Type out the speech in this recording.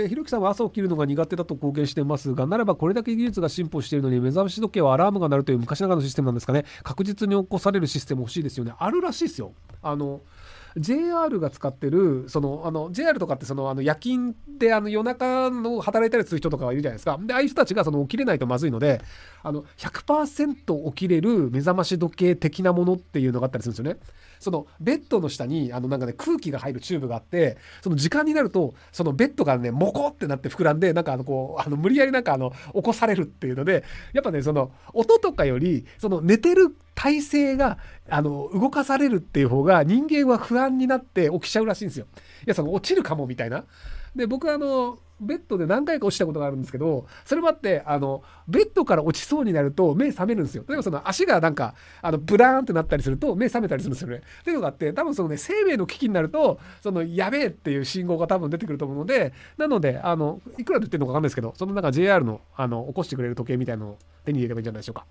えー、ひろきさんは朝起きるのが苦手だと貢献してますが、ならばこれだけ技術が進歩しているのに、目覚まし時計はアラームが鳴るという昔ながらのシステムなんですかね。確実に起こされるシステム欲しいですよね。あるらしいですよ。あの JR が使ってるそのあの JR とかってそのあの夜勤であの夜中の働いたりする人とかがいるじゃないですかでああいう人たちがその起きれないとまずいのであの100%起きれる目覚まし時計的なものっていうのがあったりするんですよね。そのベッドの下にあのなんか、ね、空気が入るチューブがあってその時間になるとそのベッドがねモコってなって膨らんでなんかあのこうあの無理やりなんかあの起こされるっていうのでやっぱねその音とかよりその寝てる体制があの動かされるっていう方が人間は不安になって起きちゃうらしいんですよ。いやその落ちるかもみたいな。で僕はあのベッドで何回か落ちたことがあるんですけどそれもあってあのベッドから落ちそうになると目覚めるんですよ例えばその足がなんかあのブラーンってなったりすると目覚めたりするんですよねっていうのがあって多分そのね生命の危機になるとそのやべえっていう信号が多分出てくると思うのでなのであのいくらで言ってるのか分かんないですけどそのなんか JR のあの起こしてくれる時計みたいなのを手に入れればいいんじゃないでしょうか。